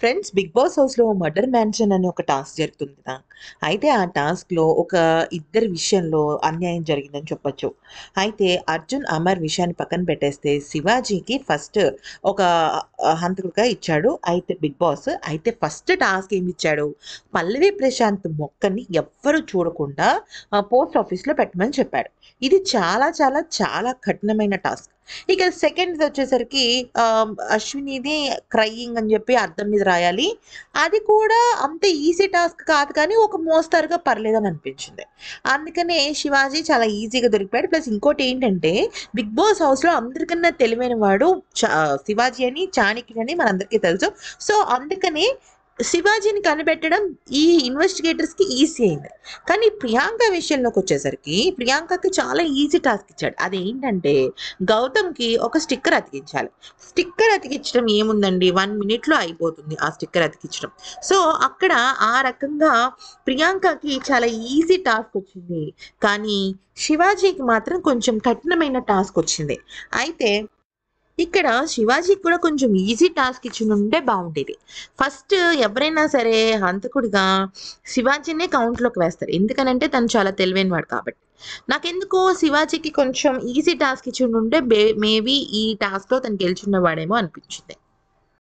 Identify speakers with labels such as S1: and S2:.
S1: friends Bigg Boss హౌస్లో murder mansion అనే ఒక టాస్క్ జరుగుతుంది కదా అయితే ఆ టాస్క్లో ఒక ఇద్దరి విషయంలో అన్యాయం జరిగిందని చెప్పొచ్చు అయితే అర్జున్ అమర్ విషయాన్ని పక్కన పెట్టేస్తే శివాజీకి ఫస్ట్ ఒక హంతకుడిగా ఇచ్చాడు అయితే బిగ్ బాస్ అయితే ఫస్ట్ టాస్క్ ఏమి ఇచ్చాడు పల్లవి ప్రశాంత్ మొక్కని ఎవ్వరూ చూడకుండా పోస్ట్ ఆఫీస్లో పెట్టమని చెప్పాడు ఇది చాలా చాలా చాలా కఠినమైన టాస్క్ ఇక సెకండ్ వచ్చేసరికి అశ్వినిది క్రయింగ్ అని చెప్పి అర్థం మీద రాయాలి అది కూడా అంత ఈజీ టాస్క్ కాదు కానీ ఒక మోస్తరుగా పర్లేదని అనిపించింది అందుకనే శివాజీ చాలా ఈజీగా దొరికిపోయాడు ప్లస్ ఇంకోటి ఏంటంటే బిగ్ బాస్ హౌస్లో అందరికన్నా తెలివైన వాడు శివాజీ అని చాణిక్యుడు అని మనందరికీ తెలుసు సో అందుకనే శివాజీని కనిపెట్టడం ఈ ఇన్వెస్టిగేటర్స్కి ఈజీ అయింది కానీ ప్రియాంక విషయంలోకి వచ్చేసరికి ప్రియాంకకి చాలా ఈజీ టాస్క్ ఇచ్చాడు అదేంటంటే గౌతమ్కి ఒక స్టిక్కర్ అతికించాలి స్టిక్కర్ అతికించడం ఏముందండి వన్ మినిట్లో అయిపోతుంది ఆ స్టిక్కర్ అతికించడం సో అక్కడ ఆ రకంగా ప్రియాంకకి చాలా ఈజీ టాస్క్ వచ్చింది కానీ శివాజీకి మాత్రం కొంచెం కఠినమైన టాస్క్ వచ్చింది అయితే ఇక్కడ శివాజీకి కూడా కొంచెం ఈజీ టాస్క్ ఉంటే బాగుండేది ఫస్ట్ ఎవరైనా సరే హంతకుడిగా శివాజీనే కౌంట్లోకి వేస్తారు ఎందుకనంటే తను చాలా తెలివైన వాడు కాబట్టి నాకెందుకో శివాజీకి కొంచెం ఈజీ టాస్క్ ఉంటే మేబీ ఈ టాస్క్లో తను గెలిచిన వాడేమో అనిపించింది